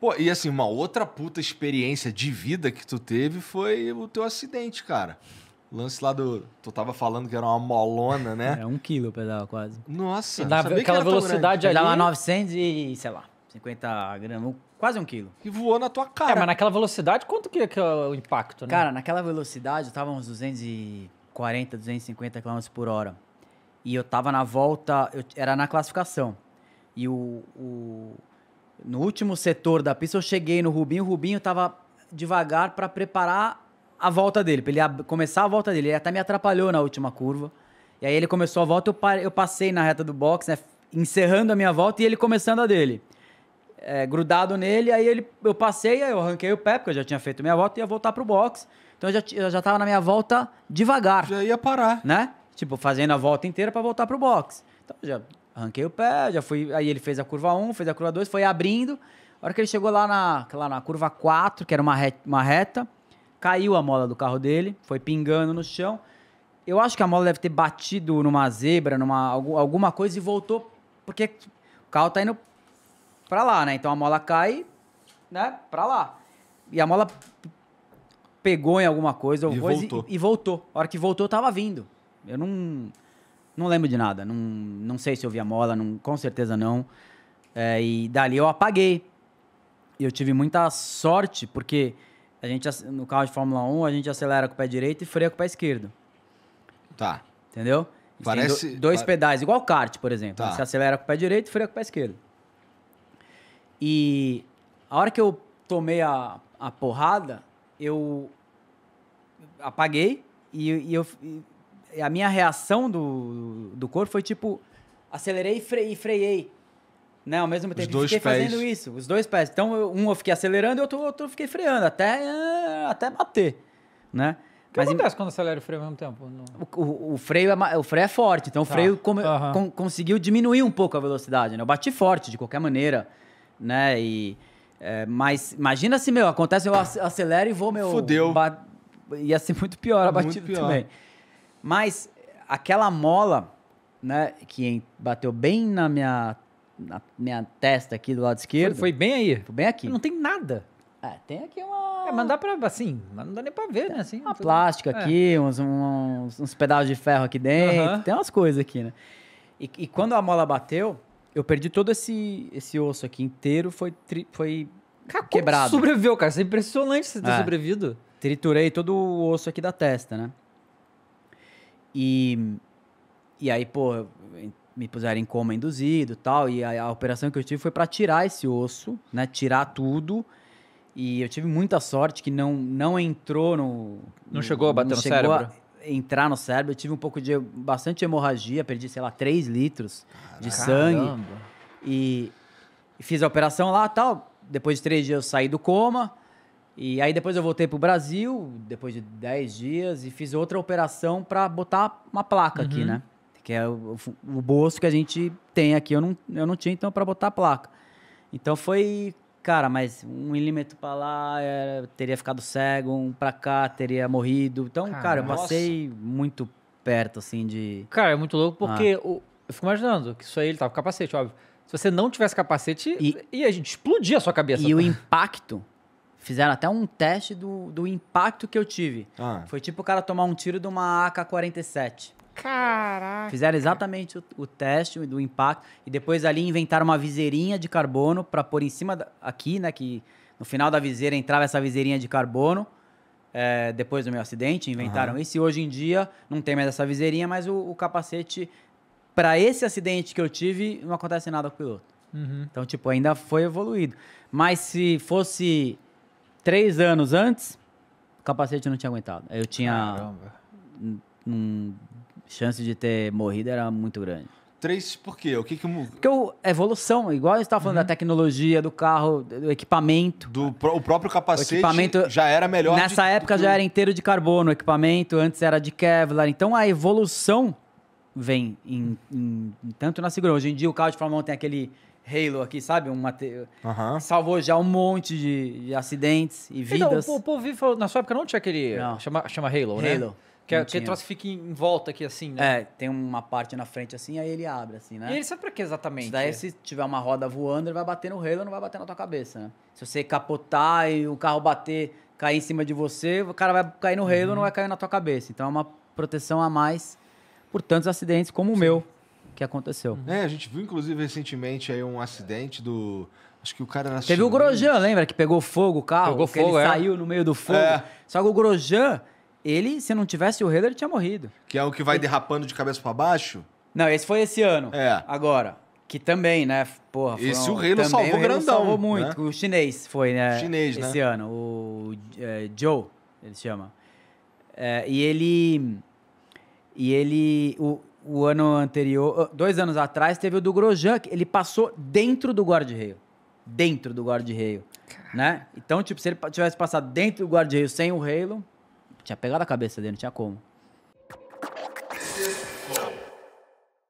Pô, e assim, uma outra puta experiência de vida que tu teve foi o teu acidente, cara. Lance lá do. Tu tava falando que era uma molona, né? É, um quilo pedal quase. Nossa, dá, sabia aquela velocidade ali. Dava 900 e, sei lá, 50 gramas, quase um quilo. E voou na tua cara. É, mas naquela velocidade, quanto que é o impacto, né? Cara, naquela velocidade eu tava uns 240, 250 km por hora. E eu tava na volta, eu, era na classificação. E o, o, no último setor da pista, eu cheguei no Rubinho, o Rubinho tava devagar para preparar a volta dele, para ele começar a volta dele. Ele até me atrapalhou na última curva. E aí ele começou a volta, eu, eu passei na reta do box, né? Encerrando a minha volta e ele começando a dele. É, grudado nele, aí ele, eu passei, aí eu arranquei o pé, porque eu já tinha feito minha volta e ia voltar pro box. Então eu já, eu já tava na minha volta devagar. Já ia parar. Né? Tipo, fazendo a volta inteira para voltar pro box. Então já Arranquei o pé, já fui. Aí ele fez a curva 1, fez a curva 2, foi abrindo. A hora que ele chegou lá na, lá na curva 4, que era uma reta, uma reta, caiu a mola do carro dele, foi pingando no chão. Eu acho que a mola deve ter batido numa zebra, numa alguma coisa e voltou, porque o carro tá indo para lá, né? Então a mola cai, né, para lá. E a mola pegou em alguma coisa, e, coisa voltou. E, e voltou. A hora que voltou, tava vindo. Eu não não lembro de nada. Não, não sei se eu vi a mola, não, com certeza não. É, e dali eu apaguei. E eu tive muita sorte, porque a gente, no carro de Fórmula 1, a gente acelera com o pé direito e freia com o pé esquerdo. Tá. Entendeu? Parece. dois pare... pedais, igual kart, por exemplo. Tá. Você acelera com o pé direito e freia com o pé esquerdo. E a hora que eu tomei a, a porrada, eu apaguei e, e eu. E a minha reação do, do corpo foi tipo, acelerei e, fre, e freiei. Né, ao mesmo tempo, fiquei pés. fazendo isso, os dois pés. Então, eu, um eu fiquei acelerando e outro, outro eu fiquei freando, até, ah, até bater, né? O que Mas acontece em... quando acelera e freio ao mesmo tempo? O, o, o freio, é, o freio é forte, então tá. o freio uhum. conseguiu diminuir um pouco a velocidade, né? Eu bati forte, de qualquer maneira, né? E, é, mas imagina se, meu, acontece, eu acelero e vou, meu... Fudeu. Ba... Ia ser muito pior a batida pior. também. Mas aquela mola, né, que bateu bem na minha, na minha testa aqui do lado esquerdo. Foi, foi bem aí. Foi bem aqui. Não tem nada. É, tem aqui uma. É, mas dá pra, assim, não dá nem pra ver, né? Assim, uma plástica é. aqui, é. uns, uns, uns, pedaços de ferro aqui dentro, uhum. tem umas coisas aqui, né? E, e, quando a mola bateu, eu perdi todo esse, esse osso aqui inteiro, foi, tri, foi cara, quebrado. sobreviveu, cara? Isso é impressionante você ter é. sobrevivido. Triturei todo o osso aqui da testa, né? E, e aí, pô, me puseram em coma induzido e tal. E a, a, operação que eu tive foi para tirar esse osso, né? Tirar tudo. E eu tive muita sorte que não, não entrou no. Não chegou a bater no cérebro? entrar no cérebro. Eu tive um pouco de. bastante hemorragia, perdi, sei lá, 3 litros Caramba. de sangue. E, e fiz a operação lá tal. Depois de três dias eu saí do coma. E aí depois eu voltei pro Brasil, depois de 10 dias, e fiz outra operação para botar uma placa uhum. aqui, né? Que é o, o, bolso que a gente tem aqui. Eu não, eu não tinha, então, para botar a placa. Então foi, cara, mas um milímetro para lá, era, teria ficado cego, um para cá, teria morrido. Então, Caramba. cara, eu passei muito perto, assim, de... Cara, é muito louco, porque ah. o, eu fico imaginando que isso aí, ele tava com capacete, óbvio. Se você não tivesse capacete, e, ia, gente, explodir a sua cabeça. E o impacto Fizeram até um teste do, do impacto que eu tive. Ah. Foi tipo o cara tomar um tiro de uma AK-47. Caraca. Fizeram exatamente o, o, teste do impacto. E depois ali inventaram uma viseirinha de carbono para pôr em cima da, aqui, né? Que no final da viseira entrava essa viseirinha de carbono. É, depois do meu acidente, inventaram uhum. isso. E hoje em dia não tem mais essa viseirinha, mas o, o capacete, para esse acidente que eu tive, não acontece nada com o piloto. Uhum. Então, tipo, ainda foi evoluído. Mas se fosse três anos antes, o capacete não tinha aguentado. Eu tinha. Um, chance de ter morrido era muito grande. Três, por quê? O que que... Porque o, a evolução, igual a gente estava falando uhum. da tecnologia, do carro, do equipamento. Do, o próprio capacete o equipamento, já era melhor. Nessa de, época já era inteiro de carbono, o equipamento antes era de Kevlar. Então a evolução vem em, em, tanto na segurança. Hoje em dia o carro de Fórmula 1 tem aquele halo aqui, sabe? Um te... uhum. Salvou já um monte de, de acidentes e então, vidas. Então, o povo vive, na sua época não tinha aquele... Não. Chama, chama halo, halo. né? Halo. Que é, aquele troço fica em volta aqui, assim, né? É, tem uma parte na frente assim, aí ele abre, assim, né? E ele serve pra quê exatamente? Isso daí, se tiver uma roda voando, ele vai bater no halo, não vai bater na tua cabeça, né? Se você capotar e o carro bater, cair em cima de você, o cara vai cair no halo, uhum. não vai cair na tua cabeça. Então é uma proteção a mais por tantos acidentes como o meu que aconteceu. É, a gente viu inclusive recentemente aí um acidente do Acho que o cara nasceu. Teve o Grojan, lembra? Que pegou fogo o carro. Pegou fogo, ele é. saiu no meio do fogo. É. Só que o Grojan, ele, se não tivesse o Heller, ele tinha morrido. Que é o que vai ele... derrapando de cabeça para baixo? Não, esse foi esse ano. É. Agora. Que também, né? Porra, Esse o não salvou o grandão. salvou muito. Né? O chinês foi, né? O chinês, esse né? Esse ano. O é, Joe, ele chama. É, e ele. E ele, o, o ano anterior, ah, dois anos atrás, teve o do Grosjean, que ele passou dentro do guarda-reio. Dentro do guarda-reio. Né? Então, tipo, se ele tivesse passado dentro do guarda-reio sem o Halo, tinha pegado a cabeça dele, não tinha como.